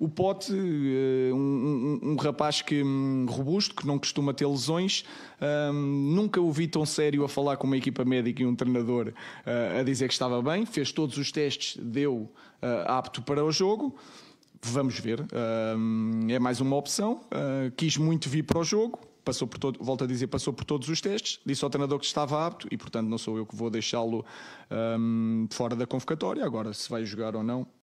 O Pote, eh, um, um, um rapaz que, um, robusto, que não costuma ter lesões, hum, nunca o vi tão sério a falar com uma equipa médica e um treinador uh, a dizer que estava bem, fez todos os testes, deu uh, apto para o jogo. Vamos ver, hum, é mais uma opção. quis muito vir para o jogo, passou por todo, volto a dizer, passou por todos os testes, disse ao treinador que estava apto e, portanto, não sou eu que vou deixá-lo um, fora da convocatória. Agora, se vai jogar ou não,